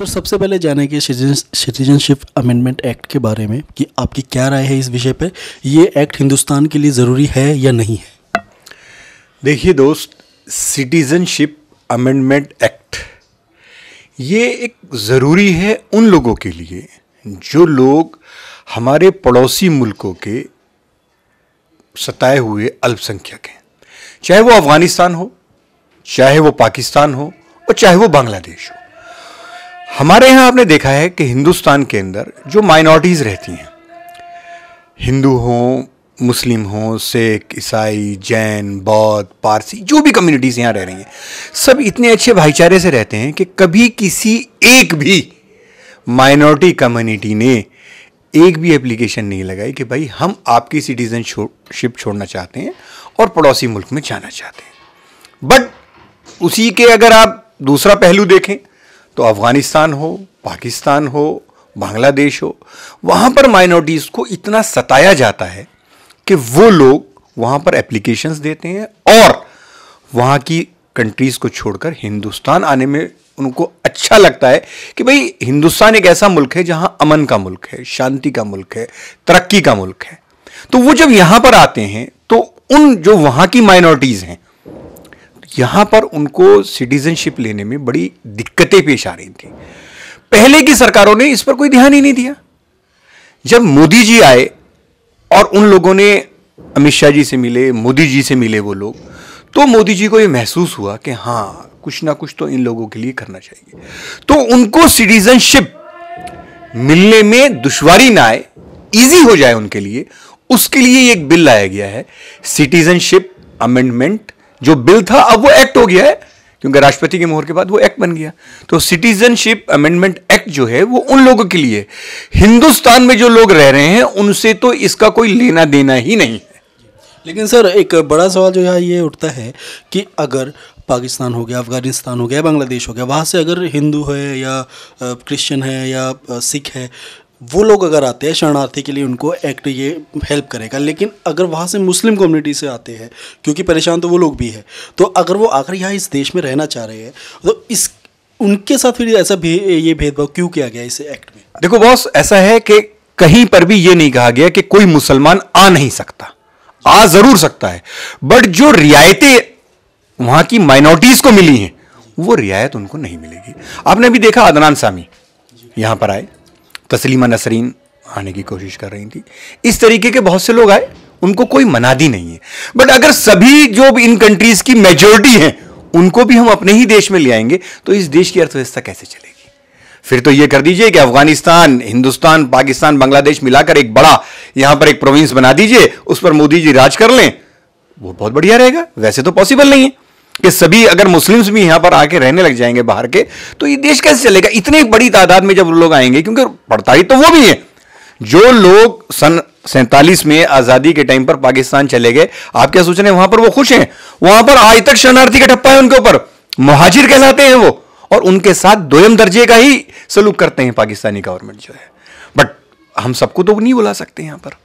sir सबसे पहले जाने के सिटीजनशिप अमेंडमेंट एक्ट के बारे में कि आपकी क्या राय है इस विषय पर यह एक्ट हिंदुस्तान के लिए ज़रूरी है या नहीं है देखिए दोस्त सिटीजनशिप अमेंडमेंट एक्ट ये एक ज़रूरी है उन लोगों के लिए जो लोग हमारे पड़ोसी मुल्कों के सताए हुए अल्पसंख्यक हैं चाहे वो अफ़गानिस्तान हो चाहे वो पाकिस्तान हो और चाहे वो बांग्लादेश हो हमारे यहाँ आपने देखा है कि हिंदुस्तान के अंदर जो माइनॉरिटीज़ रहती हैं हिंदू हों मुस्लिम हों सिख ईसाई जैन बौद्ध पारसी जो भी कम्युनिटीज़ यहाँ रह रही हैं सब इतने अच्छे भाईचारे से रहते हैं कि कभी किसी एक भी माइनॉरिटी कम्युनिटी ने एक भी एप्लीकेशन नहीं लगाई कि भाई हम आपकी सिटीजनशिप छोड़ना चाहते हैं और पड़ोसी मुल्क में जाना चाहते हैं बट उसी के अगर आप दूसरा पहलू देखें तो अफ़गानिस्तान हो पाकिस्तान हो बांग्लादेश हो वहाँ पर माइनॉरिटीज़ को इतना सताया जाता है कि वो लोग वहाँ पर एप्लीकेशंस देते हैं और वहाँ की कंट्रीज़ को छोड़कर हिंदुस्तान आने में उनको अच्छा लगता है कि भाई हिंदुस्तान एक ऐसा मुल्क है जहाँ अमन का मुल्क है शांति का मुल्क है तरक्की का मुल्क है तो वो जब यहाँ पर आते हैं तो उन जो वहाँ की माइनॉरिटीज़ हैं यहाँ पर उनको सिटीजनशिप लेने में बड़ी दिक्कतें पेश आ रही थी पहले की सरकारों ने इस पर कोई ध्यान ही नहीं दिया जब मोदी जी आए और उन लोगों ने अमित शाह जी से मिले मोदी जी से मिले वो लोग तो मोदी जी को ये महसूस हुआ कि हाँ कुछ ना कुछ तो इन लोगों के लिए करना चाहिए तो उनको सिटीजनशिप मिलने में दुश्वारी ना आए इजी हो जाए उनके लिए उसके लिए एक बिल लाया गया है सिटीजनशिप अमेंडमेंट जो बिल था अब वो एक्ट हो गया है क्योंकि राष्ट्रपति के मोहर के बाद वो एक्ट बन गया तो सिटीजनशिप अमेंडमेंट एक्ट जो है वो उन लोगों के लिए हिंदुस्तान में जो लोग रह रहे हैं उनसे तो इसका कोई लेना देना ही नहीं है लेकिन सर एक बड़ा सवाल जो यहाँ ये उठता है कि अगर पाकिस्तान हो गया अफगानिस्तान हो गया बांग्लादेश हो गया वहाँ से अगर हिंदू है या क्रिश्चियन है या सिख है वो लोग अगर आते हैं शरणार्थी के लिए उनको एक्ट ये हेल्प करेगा लेकिन अगर वहाँ से मुस्लिम कम्युनिटी से आते हैं क्योंकि परेशान तो वो लोग भी हैं तो अगर वो आकर यहाँ इस देश में रहना चाह रहे हैं तो इस उनके साथ फिर ऐसा भे, ये भेदभाव क्यों किया गया इस एक्ट में देखो बॉस ऐसा है कि कहीं पर भी ये नहीं कहा गया कि कोई मुसलमान आ नहीं सकता आ जरूर सकता है बट जो रियायतें वहां की माइनॉरिटीज को मिली हैं वो रियायत उनको नहीं मिलेगी आपने अभी देखा अदनान सामी यहां पर आए तस्लीमा नसरीन आने की कोशिश कर रही थी इस तरीके के बहुत से लोग आए उनको कोई मनादी नहीं है बट अगर सभी जो इन कंट्रीज की मेजोरिटी हैं उनको भी हम अपने ही देश में ले आएंगे तो इस देश की अर्थव्यवस्था कैसे चलेगी फिर तो ये कर दीजिए कि अफगानिस्तान हिंदुस्तान पाकिस्तान बांग्लादेश मिलाकर एक बड़ा यहां पर एक प्रोविंस बना दीजिए उस पर मोदी जी राज कर लें वो बहुत बढ़िया रहेगा वैसे तो पॉसिबल नहीं है कि सभी अगर मुस्लिम्स भी यहाँ पर आके रहने लग जाएंगे बाहर के तो ये देश कैसे चलेगा इतनी बड़ी तादाद में जब लोग आएंगे क्योंकि ही तो वो भी है जो लोग सन सैंतालीस में आजादी के टाइम पर पाकिस्तान चले गए आप क्या सोच रहे हैं वहां पर वो खुश हैं वहां पर आज तक शरणार्थी का ठप्पा है उनके ऊपर महाजिर कहलाते हैं वो और उनके साथ दोयम दर्जे का ही सलूक करते हैं पाकिस्तानी गवर्नमेंट जो है बट हम सबको तो नहीं बुला सकते यहां पर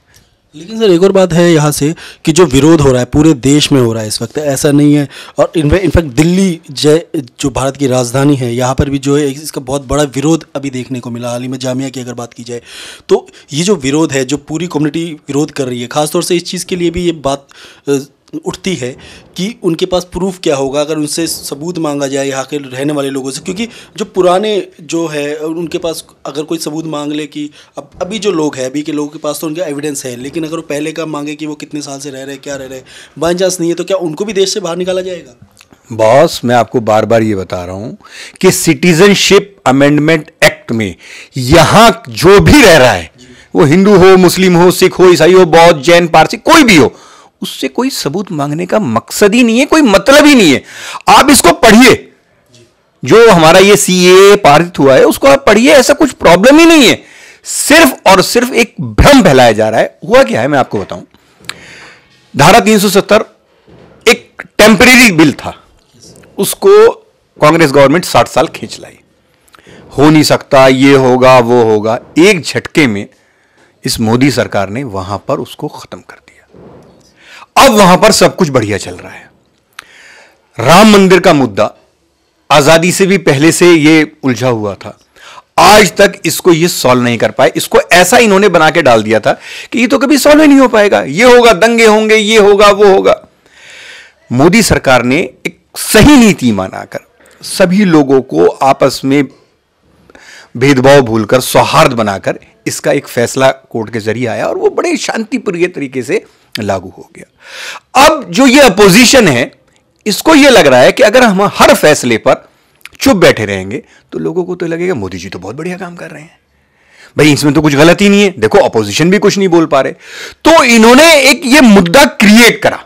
लेकिन सर एक और बात है यहाँ से कि जो विरोध हो रहा है पूरे देश में हो रहा है इस वक्त ऐसा नहीं है और इनफैक्ट दिल्ली जय जो भारत की राजधानी है यहाँ पर भी जो है इसका बहुत बड़ा विरोध अभी देखने को मिला हाल ही में जामिया की अगर बात की जाए तो ये जो विरोध है जो पूरी कम्युनिटी विरोध कर रही है खासतौर से इस चीज़ के लिए भी ये बात उठती है कि उनके पास प्रूफ क्या होगा अगर उनसे सबूत मांगा जाए यहाँ के रहने वाले लोगों से क्योंकि जो पुराने जो है उनके पास अगर कोई सबूत मांग ले कि अब अभी जो लोग हैं अभी के लोगों के पास तो उनका एविडेंस है लेकिन अगर वो पहले का मांगे कि वो कितने साल से रह रहे क्या रह रहे बाई चांस नहीं है तो क्या उनको भी देश से बाहर निकाला जाएगा बॉस मैं आपको बार बार ये बता रहा हूँ कि सिटीजनशिप अमेंडमेंट एक्ट में यहाँ जो भी रह रहा है वो हिंदू हो मुस्लिम हो सिख हो ईसाई हो बौद्ध जैन पारसी कोई भी हो उससे कोई सबूत मांगने का मकसद ही नहीं है कोई मतलब ही नहीं है आप इसको पढ़िए जो हमारा ये सी ए पारित हुआ है उसको आप पढ़िए ऐसा कुछ प्रॉब्लम ही नहीं है सिर्फ और सिर्फ एक भ्रम फैलाया जा रहा है हुआ क्या है मैं आपको बताऊं धारा 370 एक टेम्परेरी बिल था उसको कांग्रेस गवर्नमेंट 60 साल खींच लाई हो नहीं सकता ये होगा वो होगा एक झटके में इस मोदी सरकार ने वहां पर उसको खत्म कर दिया अब वहां पर सब कुछ बढ़िया चल रहा है राम मंदिर का मुद्दा आजादी से भी पहले से यह उलझा हुआ था आज तक इसको ये सॉल्व नहीं कर पाए इसको ऐसा इन्होंने बना के डाल दिया था कि ये तो कभी सॉल्व ही नहीं हो पाएगा ये होगा दंगे होंगे ये होगा वो होगा मोदी सरकार ने एक सही नीति मानाकर सभी लोगों को आपस में भेदभाव भूलकर सौहार्द बनाकर इसका एक फैसला कोर्ट के जरिए आया और वो बड़े शांतिप्रिय तरीके से लागू हो गया अब जो ये अपोजिशन है इसको ये लग रहा है कि अगर हम हर फैसले पर चुप बैठे रहेंगे तो लोगों को तो लगेगा मोदी जी तो बहुत बढ़िया काम कर रहे हैं भाई इसमें तो कुछ गलत ही नहीं है देखो अपोजिशन भी कुछ नहीं बोल पा रहे तो इन्होंने एक ये मुद्दा क्रिएट करा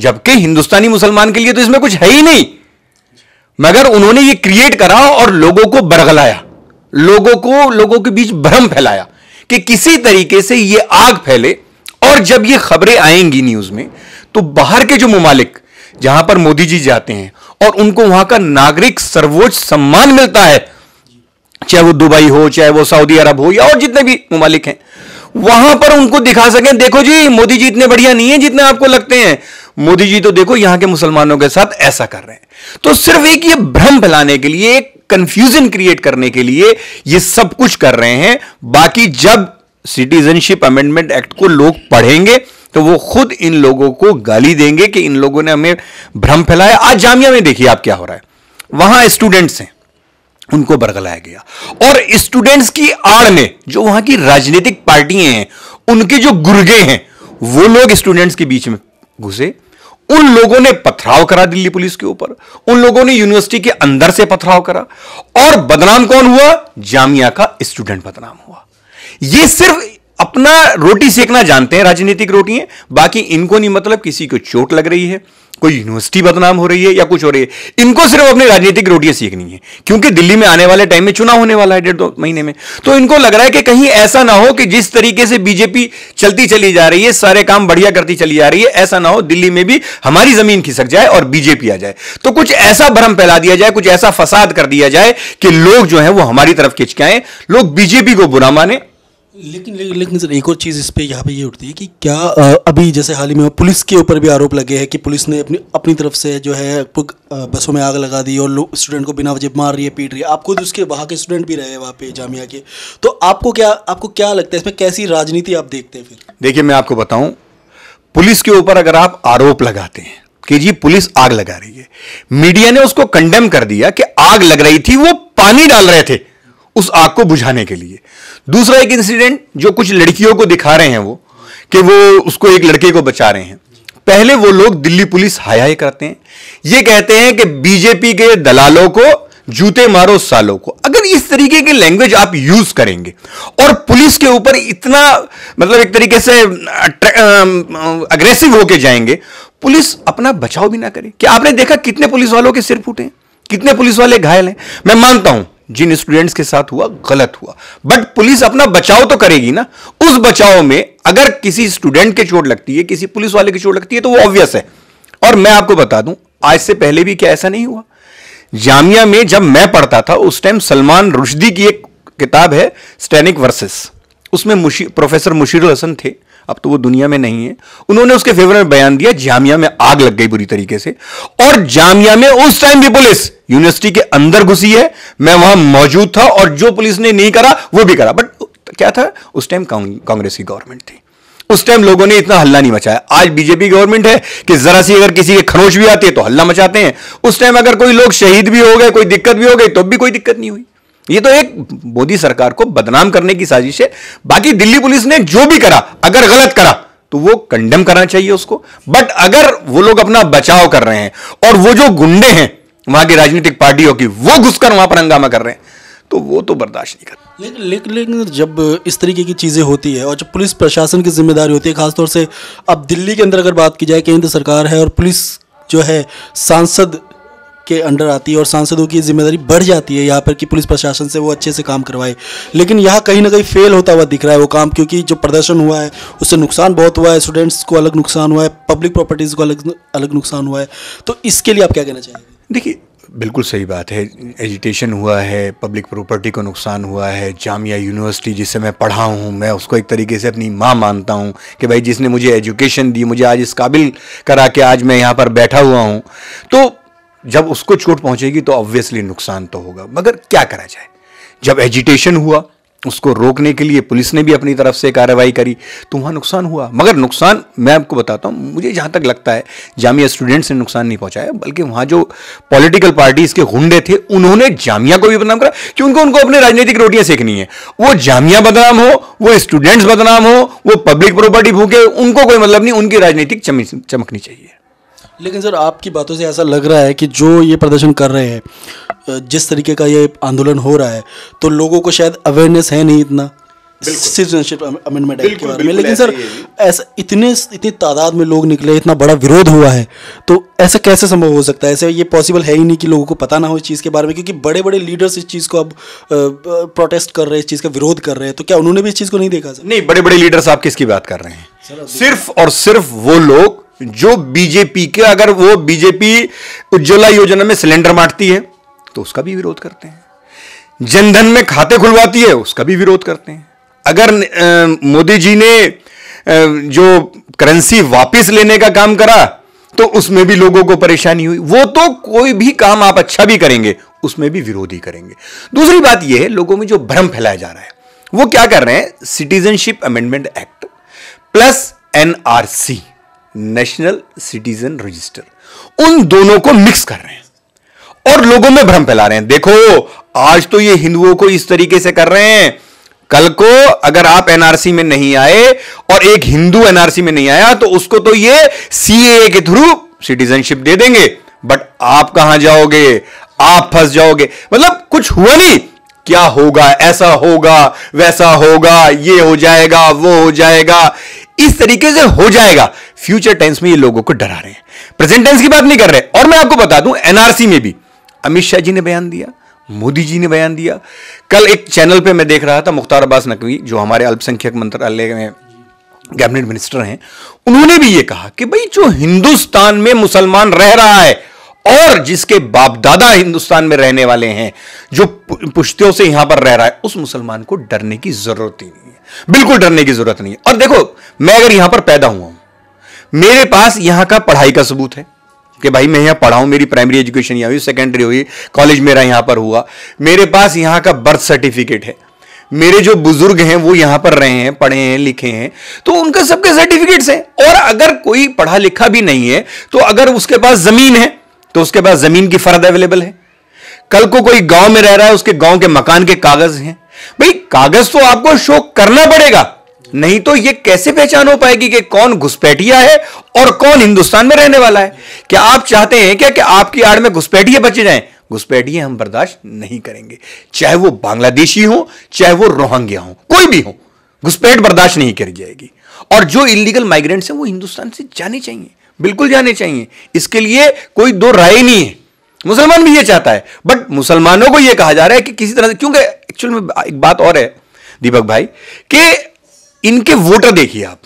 जबकि हिंदुस्तानी मुसलमान के लिए तो इसमें कुछ है ही नहीं मगर उन्होंने ये क्रिएट करा और लोगों को बरगलाया लोगों को लोगों के बीच भ्रम फैलाया कि किसी तरीके से ये आग फैले और जब ये खबरें आएंगी न्यूज में तो बाहर के जो ममालिक जहां पर मोदी जी जाते हैं और उनको वहां का नागरिक सर्वोच्च सम्मान मिलता है चाहे वो दुबई हो चाहे वो सऊदी अरब हो या और जितने भी ममालिक हैं वहां पर उनको दिखा सकें देखो जी मोदी जी इतने बढ़िया नहीं है जितने आपको लगते हैं मोदी जी तो देखो यहां के मुसलमानों के साथ ऐसा कर रहे हैं तो सिर्फ एक ये भ्रम फैलाने के लिए एक कंफ्यूजन क्रिएट करने के लिए ये सब कुछ कर रहे हैं बाकी जब सिटीजनशिप अमेंडमेंट एक्ट को लोग पढ़ेंगे तो वो खुद इन लोगों को गाली देंगे कि इन लोगों ने हमें भ्रम फैलाया आज जामिया में देखिए आप क्या हो रहा है वहां स्टूडेंट्स हैं उनको बरगलाया गया और स्टूडेंट्स की आड़ में जो वहां की राजनीतिक पार्टियां हैं उनके जो गुर्गे हैं वो लोग स्टूडेंट्स के बीच में घुसे उन लोगों ने पथराव करा दिल्ली पुलिस के ऊपर उन लोगों ने यूनिवर्सिटी के अंदर से पथराव करा और बदनाम कौन हुआ जामिया का स्टूडेंट बदनाम हुआ ये सिर्फ अपना रोटी सेकना जानते हैं राजनीतिक रोटी है बाकी इनको नहीं मतलब किसी को चोट लग रही है कोई यूनिवर्सिटी बदनाम हो रही है या कुछ हो रही है इनको सिर्फ अपनी राजनीतिक रोटियां सीखनी है क्योंकि दिल्ली में आने वाले टाइम में चुनाव होने वाला है डेढ़ दो महीने में तो इनको लग रहा है कि कहीं ऐसा ना हो कि जिस तरीके से बीजेपी चलती चली जा रही है सारे काम बढ़िया करती चली जा रही है ऐसा ना हो दिल्ली में भी हमारी जमीन खिसक जाए और बीजेपी आ जाए तो कुछ ऐसा भ्रम फैला दिया जाए कुछ ऐसा फसाद कर दिया जाए कि लोग जो है वो हमारी तरफ आए लोग बीजेपी को बुरा माने लेकिन लेकिन सर एक और चीज़ इस पे यहाँ पे ये यह उठती है कि क्या अभी जैसे हाल ही में पुलिस के ऊपर भी आरोप लगे हैं कि पुलिस ने अपनी अपनी तरफ से जो है बसों में आग लगा दी और लोग स्टूडेंट को बिना वजह मार रही है पीट रही है आप खुद उसके वहाँ के स्टूडेंट भी रहे हैं वहाँ पे जामिया के तो आपको क्या आपको क्या लगता है इसमें कैसी राजनीति आप देखते हैं फिर देखिए मैं आपको बताऊँ पुलिस के ऊपर अगर आप आरोप लगाते हैं कि जी पुलिस आग लगा रही है मीडिया ने उसको कंडेम कर दिया कि आग लग रही थी वो पानी डाल रहे थे उस आग को बुझाने के लिए दूसरा एक इंसिडेंट जो कुछ लड़कियों को दिखा रहे हैं वो कि वो उसको एक लड़के को बचा रहे हैं पहले वो लोग दिल्ली पुलिस हाया करते हैं ये कहते हैं कि बीजेपी के दलालों को जूते मारो सालों को अगर इस तरीके के लैंग्वेज आप यूज करेंगे और पुलिस के ऊपर इतना मतलब एक तरीके से अग्रेसिव होके जाएंगे पुलिस अपना बचाव भी ना करे क्या आपने देखा कितने पुलिस वालों के सिर फूटे कितने पुलिस वाले घायल हैं मैं मानता हूं जिन स्टूडेंट्स के साथ हुआ गलत हुआ बट पुलिस अपना बचाव तो करेगी ना उस बचाव में अगर किसी स्टूडेंट के चोट लगती है किसी पुलिस वाले की चोट लगती है तो वो ऑब्वियस है और मैं आपको बता दूं आज से पहले भी क्या ऐसा नहीं हुआ जामिया में जब मैं पढ़ता था उस टाइम सलमान रुशदी की एक किताब है स्टैनिक वर्सेस उसमें मुशी, प्रोफेसर मुशीर हसन थे अब तो वो दुनिया में नहीं है उन्होंने उसके फेवर में बयान दिया जामिया में आग लग गई बुरी तरीके से और जामिया में उस टाइम भी पुलिस यूनिवर्सिटी के अंदर घुसी है मैं वहां मौजूद था और जो पुलिस ने नहीं करा वो भी करा बट क्या था उस टाइम कांग्रेस की गवर्नमेंट थी उस टाइम लोगों ने इतना हल्ला नहीं मचाया आज बीजेपी गवर्नमेंट है कि जरा सी अगर किसी के खरोच भी आती है तो हल्ला मचाते हैं उस टाइम अगर कोई लोग शहीद भी हो गए कोई दिक्कत भी हो गई तो भी कोई दिक्कत नहीं हुई ये तो एक मोदी सरकार को बदनाम करने की साजिश है बाकी दिल्ली पुलिस ने जो भी करा अगर गलत करा तो वो कंडम करना चाहिए उसको बट अगर वो लोग अपना बचाव कर रहे हैं और वो जो गुंडे हैं वहां की राजनीतिक पार्टियों की वो घुसकर वहां पर हंगामा कर रहे हैं तो वो तो बर्दाश्त नहीं कर लेकिन लेकिन लेकिन जब इस तरीके की चीज़ें होती है और जब पुलिस प्रशासन की जिम्मेदारी होती है खासतौर से अब दिल्ली के अंदर अगर बात की जाए केंद्र सरकार है और पुलिस जो है सांसद के अंडर आती है और सांसदों की जिम्मेदारी बढ़ जाती है यहाँ पर कि पुलिस प्रशासन से वो अच्छे से काम करवाए लेकिन यहाँ कहीं ना कहीं फेल होता हुआ दिख रहा है वो काम क्योंकि जो प्रदर्शन हुआ है उससे नुकसान बहुत हुआ है स्टूडेंट्स को अलग नुकसान हुआ है पब्लिक प्रॉपर्टीज़ को अलग अलग नुकसान हुआ है तो इसके लिए आप क्या कहना चाहेंगे देखिए बिल्कुल सही बात है एजिटेशन हुआ है पब्लिक प्रॉपर्टी को नुकसान हुआ है जामिया यूनिवर्सिटी जिससे मैं पढ़ा हूँ मैं उसको एक तरीके से अपनी माँ मानता हूँ कि भाई जिसने मुझे एजुकेशन दी मुझे आज इस काबिल करा के आज मैं यहाँ पर बैठा हुआ हूँ तो जब उसको चोट पहुंचेगी तो ऑब्वियसली नुकसान तो होगा मगर क्या करा जाए जब एजिटेशन हुआ उसको रोकने के लिए पुलिस ने भी अपनी तरफ से कार्रवाई करी तो वहाँ नुकसान हुआ मगर नुकसान मैं आपको बताता हूँ मुझे जहाँ तक लगता है जामिया स्टूडेंट्स ने नुकसान नहीं पहुँचाया बल्कि वहाँ जो पॉलिटिकल पार्टीज़ के गुंडे थे उन्होंने जामिया को भी बदनाम करा क्योंकि उनको अपने अपनी राजनीतिक रोटियाँ सेकनी है वो जामिया बदनाम हो वो स्टूडेंट्स बदनाम हो वो पब्लिक प्रॉपर्टी भूखे उनको कोई मतलब नहीं उनकी राजनीतिक चमकनी चाहिए लेकिन सर आपकी बातों से ऐसा लग रहा है कि जो ये प्रदर्शन कर रहे हैं जिस तरीके का ये आंदोलन हो रहा है तो लोगों को शायद अवेयरनेस है नहीं इतना सिटीजनशिप अमेंडमेंट एक्ट के बारे में लेकिन सर ऐसा इतने इतनी तादाद में लोग निकले इतना बड़ा विरोध हुआ है तो ऐसा कैसे संभव हो सकता है ऐसे ये पॉसिबल है ही नहीं कि लोगों को पता ना हो इस चीज़ के बारे में क्योंकि बड़े बड़े लीडर्स इस चीज़ को अब प्रोटेस्ट कर रहे हैं इस चीज़ का विरोध कर रहे हैं तो क्या उन्होंने भी इस चीज़ को नहीं देखा सर नहीं बड़े बड़े लीडर्स आप किसकी बात कर रहे हैं सिर्फ और सिर्फ वो लोग जो बीजेपी के अगर वो बीजेपी उज्ज्वला योजना में सिलेंडर बांटती है तो उसका भी विरोध करते हैं जनधन में खाते खुलवाती है उसका भी विरोध करते हैं अगर मोदी जी ने जो करेंसी वापस लेने का काम करा तो उसमें भी लोगों को परेशानी हुई वो तो कोई भी काम आप अच्छा भी करेंगे उसमें भी विरोधी करेंगे दूसरी बात यह है लोगों में जो भ्रम फैलाया जा रहा है वो क्या कर रहे हैं citizenship amendment act plus NRC national citizen register उन दोनों को मिक्स कर रहे हैं और लोगों में भ्रम फैला रहे हैं देखो आज तो ये हिंदुओं को इस तरीके से कर रहे हैं कल को अगर आप एनआरसी में नहीं आए और एक हिंदू एनआरसी में नहीं आया तो उसको तो ये सीएए के थ्रू सिटीजनशिप दे देंगे बट आप कहां जाओगे आप फंस जाओगे मतलब कुछ हुआ नहीं क्या होगा ऐसा होगा वैसा होगा ये हो जाएगा वो हो जाएगा इस तरीके से हो जाएगा फ्यूचर टेंस में ये लोगों को डरा रहे हैं प्रेजेंट टेंस की बात नहीं कर रहे और मैं आपको बता दूं एनआरसी में भी अमित शाह जी ने बयान दिया मोदी जी ने बयान दिया कल एक चैनल पे मैं देख रहा था मुख्तार अब्बास नकवी जो हमारे अल्पसंख्यक मंत्रालय में कैबिनेट मिनिस्टर हैं उन्होंने भी ये कहा कि भाई जो हिंदुस्तान में मुसलमान रह रहा है और जिसके बाप दादा हिंदुस्तान में रहने वाले हैं जो पुश्तियों से यहां पर रह रहा है उस मुसलमान को डरने की जरूरत ही नहीं है बिल्कुल डरने की जरूरत नहीं और देखो मैं अगर यहां पर पैदा हुआ हूं मेरे पास यहां का पढ़ाई का सबूत है कि भाई मैं यहां पढ़ाऊं मेरी प्राइमरी एजुकेशन यहां हुई सेकेंडरी हुई कॉलेज मेरा यहां पर हुआ मेरे पास यहां का बर्थ सर्टिफिकेट है मेरे जो बुजुर्ग हैं वो यहां पर रहे हैं पढ़े हैं लिखे हैं तो उनका सबके सर्टिफिकेट्स हैं और अगर कोई पढ़ा लिखा भी नहीं है तो अगर उसके पास ज़मीन है तो उसके पास ज़मीन की फ़र्द अवेलेबल है कल को कोई गांव में रह रहा है उसके गांव के मकान के कागज़ हैं भाई कागज तो आपको शो करना पड़ेगा नहीं तो ये कैसे पहचान हो पाएगी कि कौन घुसपैठिया है और कौन हिंदुस्तान में रहने वाला है क्या आप चाहते हैं क्या कि आपकी आड़ में घुसपैठिए बचे जाए घुसपैठिए हम बर्दाश्त नहीं करेंगे चाहे वो बांग्लादेशी हो चाहे वो रोहंग्या हो कोई भी हो घुसपैठ बर्दाश्त नहीं करी जाएगी और जो इलीगल माइग्रेंट्स हैं वो हिंदुस्तान से जाने चाहिए बिल्कुल जाने चाहिए इसके लिए कोई दो राय नहीं है मुसलमान भी ये चाहता है बट मुसलमानों को ये कहा जा रहा है कि किसी तरह से क्योंकि एक्चुअल में एक बात और है दीपक भाई कि इनके वोटर देखिए आप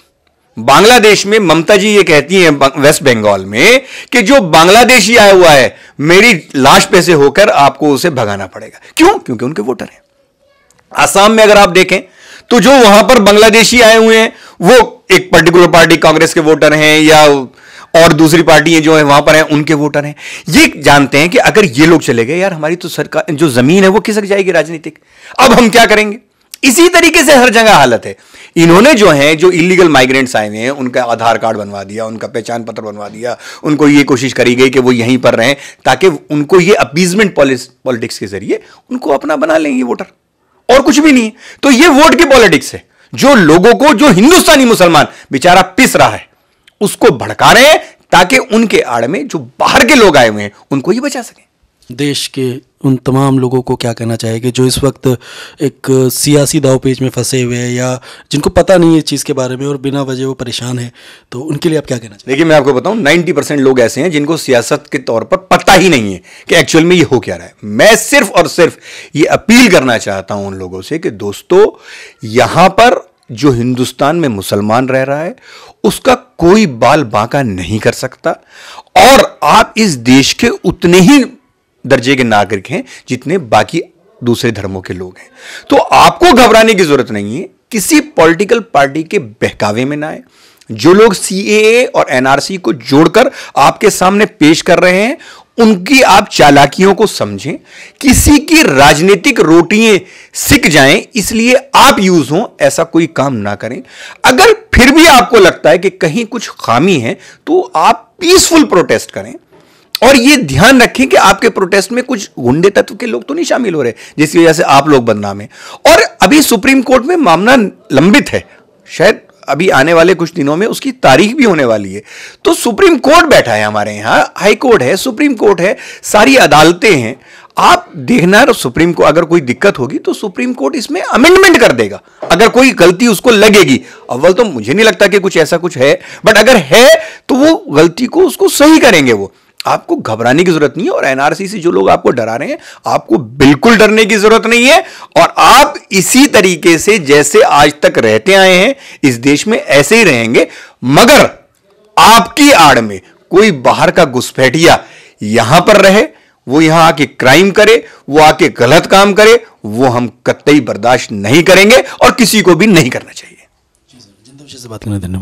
बांग्लादेश में ममता जी ये कहती हैं वेस्ट बंगाल में कि जो बांग्लादेशी आया हुआ है मेरी लाश पे से होकर आपको उसे भगाना पड़ेगा क्यों क्योंकि उनके वोटर हैं आसाम में अगर आप देखें तो जो वहां पर बांग्लादेशी आए हुए हैं वो एक पर्टिकुलर पार्टी कांग्रेस के वोटर हैं या और दूसरी पार्टियां जो है वहां पर हैं उनके वोटर हैं ये जानते हैं कि अगर ये लोग चले गए यार हमारी तो सरकार जो जमीन है वो खिसक जाएगी राजनीतिक अब हम क्या करेंगे इसी तरीके से हर जगह हालत है इन्होंने जो है जो इलीगल माइग्रेंट्स आए हुए हैं उनका आधार कार्ड बनवा दिया उनका पहचान पत्र बनवा दिया उनको ये कोशिश करी गई कि वो यहीं पर रहें ताकि उनको ये अपीजमेंट पॉलिटिक्स के जरिए उनको अपना बना लेंगे वोटर और कुछ भी नहीं तो ये वोट की पॉलिटिक्स है जो लोगों को जो हिंदुस्तानी मुसलमान बेचारा पिस रहा है उसको भड़का रहे हैं ताकि उनके आड़ में जो बाहर के लोग आए हुए हैं उनको ये बचा सकें देश के उन तमाम लोगों को क्या कहना चाहेंगे जो इस वक्त एक सियासी दाव पेज में फंसे हुए हैं या जिनको पता नहीं है इस चीज़ के बारे में और बिना वजह वो परेशान है तो उनके लिए आप क्या कहना चाहिए देखिए मैं आपको बताऊं 90 परसेंट लोग ऐसे हैं जिनको सियासत के तौर पर पता ही नहीं है कि एक्चुअल में ये हो क्या रहा है मैं सिर्फ और सिर्फ ये अपील करना चाहता हूँ उन लोगों से कि दोस्तों यहाँ पर जो हिंदुस्तान में मुसलमान रह रहा है उसका कोई बाल बांका नहीं कर सकता और आप इस देश के उतने ही दर्जे के नागरिक हैं जितने बाकी दूसरे धर्मों के लोग हैं तो आपको घबराने की जरूरत नहीं है किसी पॉलिटिकल पार्टी के बहकावे में ना आए जो लोग सी और एनआरसी को जोड़कर आपके सामने पेश कर रहे हैं उनकी आप चालाकियों को समझें किसी की राजनीतिक रोटियां सिक जाएं इसलिए आप यूज हो ऐसा कोई काम ना करें अगर फिर भी आपको लगता है कि कहीं कुछ खामी है तो आप पीसफुल प्रोटेस्ट करें और ये ध्यान रखें कि आपके प्रोटेस्ट में कुछ गुंडे तत्व के लोग तो नहीं शामिल हो रहे जिसकी वजह से आप लोग बदनाम हैं और अभी सुप्रीम कोर्ट में मामला लंबित है शायद अभी आने वाले कुछ दिनों में उसकी तारीख भी होने वाली है तो सुप्रीम कोर्ट बैठा है हमारे यहां हाई कोर्ट है सुप्रीम कोर्ट है सारी अदालतें हैं आप देखना सुप्रीम को अगर कोई दिक्कत होगी तो सुप्रीम कोर्ट इसमें अमेंडमेंट कर देगा अगर कोई गलती उसको लगेगी अव्वल तो मुझे नहीं लगता कि कुछ ऐसा कुछ है बट अगर है तो वो गलती को उसको सही करेंगे वो आपको घबराने की जरूरत नहीं है और एनआरसी से जो लोग आपको डरा रहे हैं आपको बिल्कुल डरने की जरूरत नहीं है और आप इसी तरीके से जैसे आज तक रहते आए हैं इस देश में ऐसे ही रहेंगे मगर आपकी आड़ में कोई बाहर का घुसपैठिया यहां पर रहे वो यहां आके क्राइम करे वो आके गलत काम करे वो हम कतई बर्दाश्त नहीं करेंगे और किसी को भी नहीं करना चाहिए जी सर से बात करना धन्यवाद